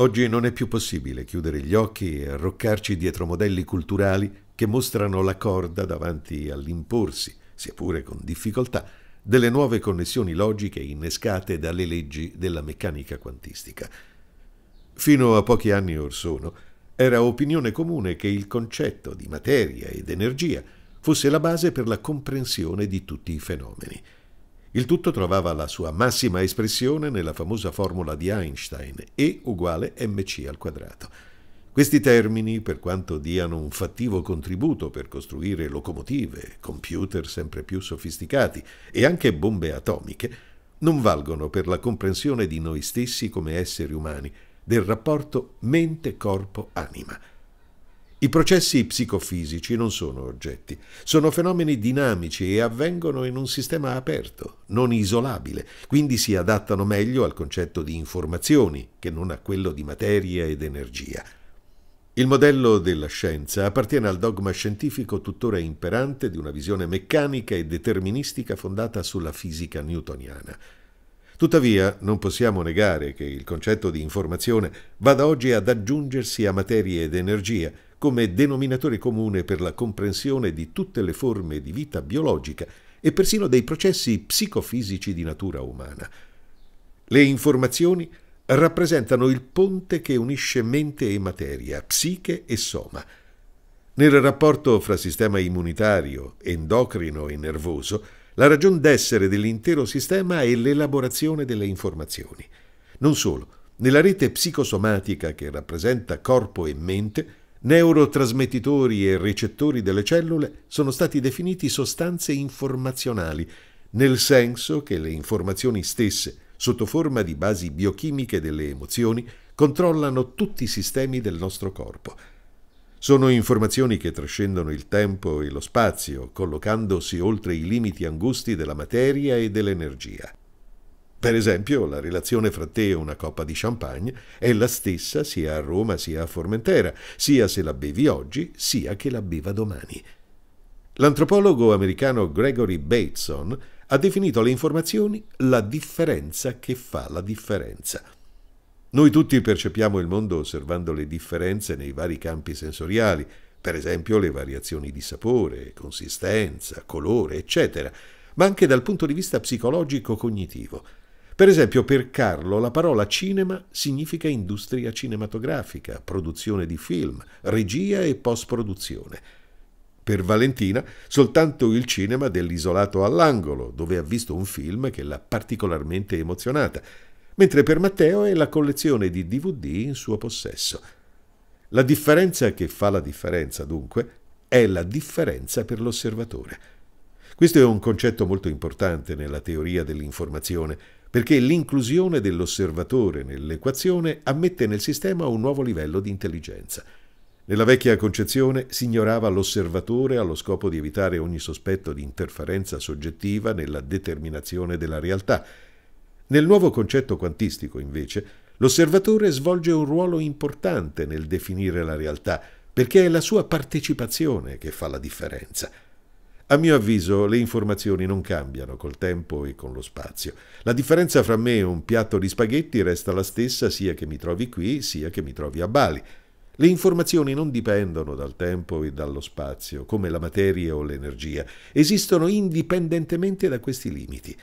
Oggi non è più possibile chiudere gli occhi e arroccarci dietro modelli culturali che mostrano la corda davanti all'imporsi, sia pure con difficoltà, delle nuove connessioni logiche innescate dalle leggi della meccanica quantistica. Fino a pochi anni or sono, era opinione comune che il concetto di materia ed energia fosse la base per la comprensione di tutti i fenomeni. Il tutto trovava la sua massima espressione nella famosa formula di Einstein, E uguale mc al quadrato. Questi termini, per quanto diano un fattivo contributo per costruire locomotive, computer sempre più sofisticati e anche bombe atomiche, non valgono per la comprensione di noi stessi come esseri umani, del rapporto mente-corpo-anima. I processi psicofisici non sono oggetti, sono fenomeni dinamici e avvengono in un sistema aperto, non isolabile, quindi si adattano meglio al concetto di informazioni che non a quello di materia ed energia. Il modello della scienza appartiene al dogma scientifico tuttora imperante di una visione meccanica e deterministica fondata sulla fisica newtoniana. Tuttavia, non possiamo negare che il concetto di informazione vada oggi ad aggiungersi a materia ed energia, come denominatore comune per la comprensione di tutte le forme di vita biologica e persino dei processi psicofisici di natura umana. Le informazioni rappresentano il ponte che unisce mente e materia, psiche e soma. Nel rapporto fra sistema immunitario, endocrino e nervoso, la ragion d'essere dell'intero sistema è l'elaborazione delle informazioni. Non solo, nella rete psicosomatica che rappresenta corpo e mente, Neurotrasmettitori e recettori delle cellule sono stati definiti sostanze informazionali, nel senso che le informazioni stesse, sotto forma di basi biochimiche delle emozioni, controllano tutti i sistemi del nostro corpo. Sono informazioni che trascendono il tempo e lo spazio, collocandosi oltre i limiti angusti della materia e dell'energia. Per esempio, la relazione fra te e una coppa di champagne è la stessa sia a Roma sia a Formentera, sia se la bevi oggi sia che la beva domani. L'antropologo americano Gregory Bateson ha definito le informazioni la differenza che fa la differenza. Noi tutti percepiamo il mondo osservando le differenze nei vari campi sensoriali, per esempio le variazioni di sapore, consistenza, colore, eccetera, ma anche dal punto di vista psicologico-cognitivo. Per esempio, per Carlo la parola cinema significa industria cinematografica, produzione di film, regia e post-produzione. Per Valentina, soltanto il cinema dell'isolato all'angolo, dove ha visto un film che l'ha particolarmente emozionata, mentre per Matteo è la collezione di DVD in suo possesso. La differenza che fa la differenza, dunque, è la differenza per l'osservatore. Questo è un concetto molto importante nella teoria dell'informazione perché l'inclusione dell'osservatore nell'equazione ammette nel sistema un nuovo livello di intelligenza. Nella vecchia concezione si ignorava l'osservatore allo scopo di evitare ogni sospetto di interferenza soggettiva nella determinazione della realtà. Nel nuovo concetto quantistico, invece, l'osservatore svolge un ruolo importante nel definire la realtà, perché è la sua partecipazione che fa la differenza. A mio avviso le informazioni non cambiano col tempo e con lo spazio. La differenza fra me e un piatto di spaghetti resta la stessa sia che mi trovi qui sia che mi trovi a Bali. Le informazioni non dipendono dal tempo e dallo spazio, come la materia o l'energia, esistono indipendentemente da questi limiti.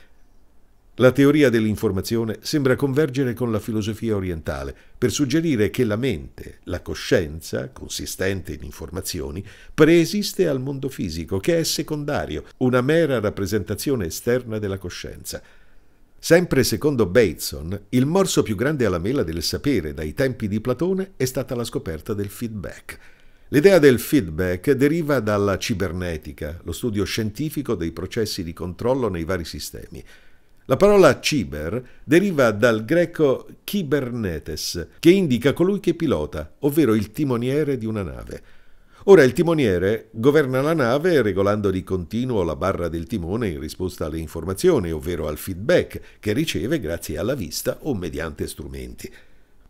La teoria dell'informazione sembra convergere con la filosofia orientale per suggerire che la mente, la coscienza, consistente in informazioni, preesiste al mondo fisico, che è secondario, una mera rappresentazione esterna della coscienza. Sempre secondo Bateson, il morso più grande alla mela del sapere dai tempi di Platone è stata la scoperta del feedback. L'idea del feedback deriva dalla cibernetica, lo studio scientifico dei processi di controllo nei vari sistemi. La parola ciber deriva dal greco kibernetes, che indica colui che pilota, ovvero il timoniere di una nave. Ora il timoniere governa la nave regolando di continuo la barra del timone in risposta alle informazioni, ovvero al feedback che riceve grazie alla vista o mediante strumenti.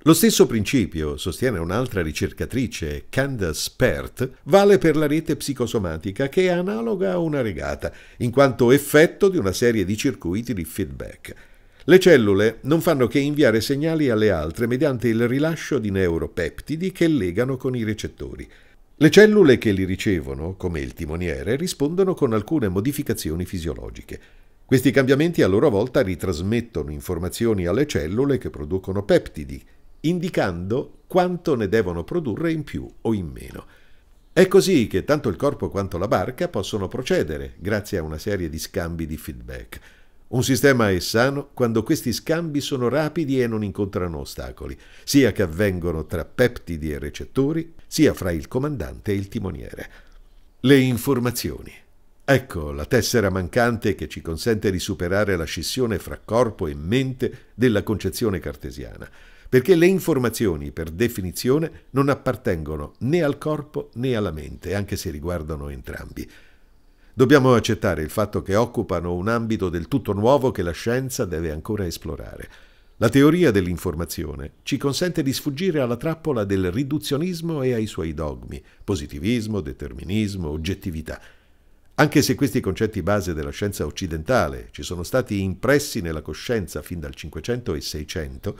Lo stesso principio, sostiene un'altra ricercatrice, Candace Pert, vale per la rete psicosomatica che è analoga a una regata, in quanto effetto di una serie di circuiti di feedback. Le cellule non fanno che inviare segnali alle altre mediante il rilascio di neuropeptidi che legano con i recettori. Le cellule che li ricevono, come il timoniere, rispondono con alcune modificazioni fisiologiche. Questi cambiamenti a loro volta ritrasmettono informazioni alle cellule che producono peptidi, indicando quanto ne devono produrre in più o in meno. È così che tanto il corpo quanto la barca possono procedere grazie a una serie di scambi di feedback. Un sistema è sano quando questi scambi sono rapidi e non incontrano ostacoli, sia che avvengano tra peptidi e recettori, sia fra il comandante e il timoniere. Le informazioni. Ecco la tessera mancante che ci consente di superare la scissione fra corpo e mente della concezione cartesiana perché le informazioni, per definizione, non appartengono né al corpo né alla mente, anche se riguardano entrambi. Dobbiamo accettare il fatto che occupano un ambito del tutto nuovo che la scienza deve ancora esplorare. La teoria dell'informazione ci consente di sfuggire alla trappola del riduzionismo e ai suoi dogmi, positivismo, determinismo, oggettività. Anche se questi concetti base della scienza occidentale ci sono stati impressi nella coscienza fin dal 500 e 600,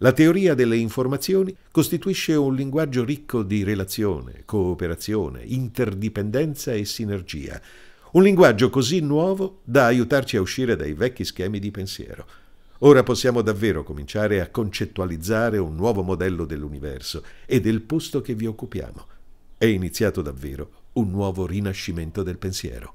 la teoria delle informazioni costituisce un linguaggio ricco di relazione, cooperazione, interdipendenza e sinergia, un linguaggio così nuovo da aiutarci a uscire dai vecchi schemi di pensiero. Ora possiamo davvero cominciare a concettualizzare un nuovo modello dell'universo e del posto che vi occupiamo. È iniziato davvero un nuovo rinascimento del pensiero.